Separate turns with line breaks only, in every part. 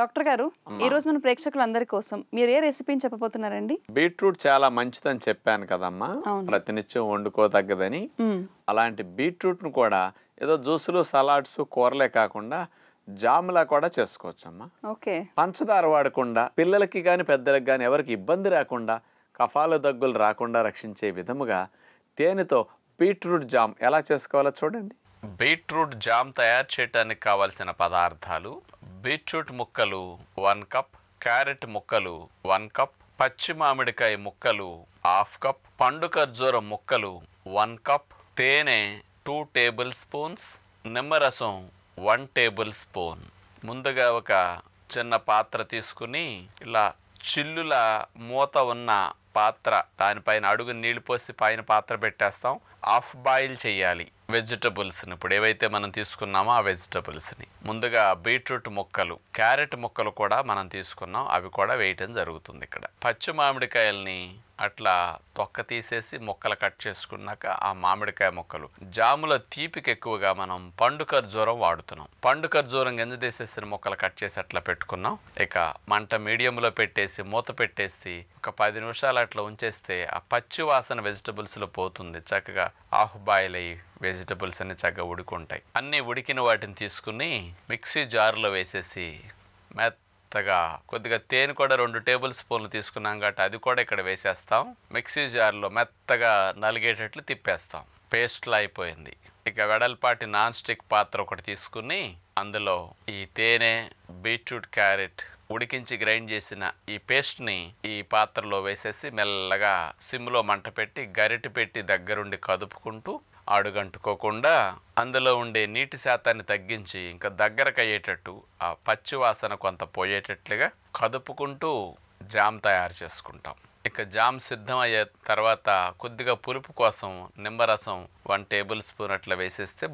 doctor గారు ఈ రోజు మన ప్రేక్షకులందరి కోసం మీరు ఏ రెసిపీని చెప్పబోతున్నారండి
బీట్రూట్ చాలా మంచిదని చెప్పాను కదమ్మా ప్రతినిత్యం వండుకో తగ్గదని అలాంటి బీట్రూట్ ను కూడా ఏదో జ్యూసులు సలాడ్స్ కూరలే కాకుండా జాములా కూడా చేసుకోవచ్చమ్మా ఓకే పంచదార వాడకుండా పిల్లలకి కానీ పెద్దలకి కానీ ఎవరికి ఇబ్బంది రాకుండా కఫాలు దగ్గులు రాకుండా రక్షించే విధముగా తేనెతో బీట్రూట్ జామ్ ఎలా చేసుకోవాలో చూడండి బీట్రూట్ జామ్ తయారు చేయడానికి కావలసిన పదార్థాలు బీట్రూట్ ముక్కలు వన్ కప్ క్యారెట్ ముక్కలు వన్ కప్ పచ్చి మామిడికాయ ముక్కలు హాఫ్ కప్ పండు ఖర్జూరం ముక్కలు వన్ కప్ తేనె టూ టేబుల్ స్పూన్స్ నిమ్మరసం వన్ టేబుల్ స్పూన్ ముందుగా ఒక చిన్న పాత్ర తీసుకుని ఇలా చిల్లుల మూత ఉన్న పాత్ర దానిపైన అడుగు నీళ్ళు పోసి పైన పాత్ర పెట్టేస్తాం ఆఫ్ బాయిల్ చేయాలి వెజిటబుల్స్ని ఇప్పుడు ఏవైతే మనం తీసుకున్నామో ఆ వెజిటబుల్స్ని ముందుగా బీట్రూట్ ముక్కలు క్యారెట్ ముక్కలు కూడా మనం తీసుకున్నాం అవి కూడా వేయటం జరుగుతుంది ఇక్కడ పచ్చి మామిడికాయల్ని అట్లా తొక్క తీసేసి మొక్కలు కట్ చేసుకున్నాక ఆ మామిడికాయ మొక్కలు జాముల తీపికి ఎక్కువగా మనం పండు ఖర్జూరం వాడుతున్నాం పండు ఖర్జూరం గింజ తీసేసిన మొక్కలు కట్ చేసి అట్లా పెట్టుకున్నాం ఇక మంట మీడియంలో పెట్టేసి మూత పెట్టేసి ఒక పది నిమిషాలు అట్లా ఉంచేస్తే ఆ పచ్చి వాసన వెజిటబుల్స్లో పోతుంది చక్కగా ఆఫ్ అయ్యి వెజిటబుల్స్ అన్ని చక్కగా ఉడుకుంటాయి అన్నీ ఉడికిన వాటిని తీసుకుని మిక్సీ జార్లో వేసేసి మెత్త మెత్తగా కొద్దిగా తేనె కూడా రెండు టేబుల్ స్పూన్లు తీసుకున్నాం కాబట్టి అది కూడా ఇక్కడ వేసేస్తాం మిక్సీ జార్లో మెత్తగా నలిగేటట్లు తిప్పేస్తాం పేస్ట్లు అయిపోయింది ఇక వెడల్పాటి నాన్ స్టిక్ పాత్ర ఒకటి తీసుకుని అందులో ఈ తేనె బీట్రూట్ క్యారెట్ ఉడికించి గ్రైండ్ చేసిన ఈ పేస్ట్ని ఈ పాత్రలో వేసేసి మెల్లగా సిమ్లో మంట పెట్టి గరిటి పెట్టి దగ్గరుండి కదుపుకుంటూ అడుగంటుకోకుండా అందులో ఉండే నీటి శాతాన్ని తగ్గించి ఇంకా దగ్గరకు అయ్యేటట్టు ఆ పచ్చి వాసన కొంత పోయేటట్లుగా కదుపుకుంటూ జామ్ తయారు చేసుకుంటాం ఇక జామ్ సిద్ధం అయ్యే తర్వాత కొద్దిగా పులుపు కోసం నిమ్మరసం వన్ టేబుల్ స్పూన్ అట్లా వేసేస్తే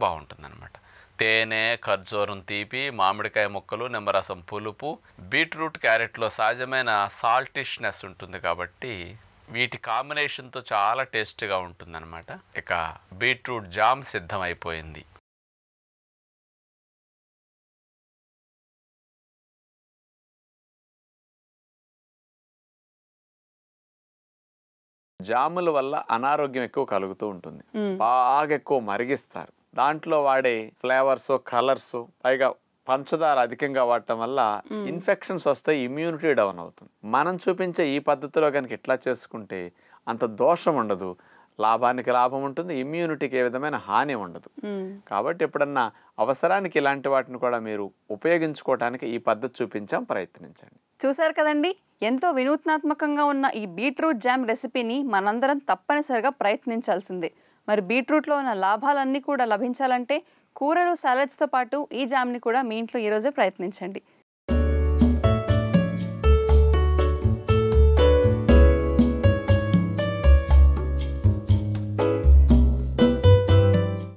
అనమాట తేనె ఖర్జూరం తీపి మామిడికాయ ముక్కలు నిమ్మరసం పులుపు బీట్రూట్ క్యారెట్లో సహజమైన సాల్టిష్నెస్ ఉంటుంది కాబట్టి వీటి కాంబినేషన్తో చాలా టేస్ట్గా ఉంటుందన్నమాట ఇక బీట్రూట్ జామ్ సిద్ధమైపోయింది జాముల వల్ల అనారోగ్యం ఎక్కువ కలుగుతూ ఉంటుంది బాగా ఎక్కువ మరిగిస్తారు దాంట్లో వాడే ఫ్లేవర్స్ కలర్స్ పైగా పంచదార అధికంగా వాడటం వల్ల ఇన్ఫెక్షన్స్ వస్తే ఇమ్యూనిటీ డౌన్ అవుతుంది మనం చూపించే ఈ పద్ధతిలో కనుక ఇట్లా చేసుకుంటే అంత దోషం ఉండదు లాభానికి లాభం ఉంటుంది ఇమ్యూనిటీకి ఏ విధమైన హాని ఉండదు కాబట్టి ఎప్పుడన్నా అవసరానికి ఇలాంటి వాటిని కూడా మీరు ఉపయోగించుకోవడానికి ఈ పద్ధతి చూపించాం ప్రయత్నించండి
చూసారు కదండి ఎంతో వినూత్నాత్మకంగా ఉన్న ఈ బీట్రూట్ జామ్ రెసిపీని మనందరం తప్పనిసరిగా ప్రయత్నించాల్సిందే మరి బీట్రూట్లో ఉన్న లాభాలన్నీ కూడా లభించాలంటే కూరలు సాలెడ్స్తో పాటు ఈ జామ్ని కూడా మీ ఇంట్లో ఈరోజే ప్రయత్నించండి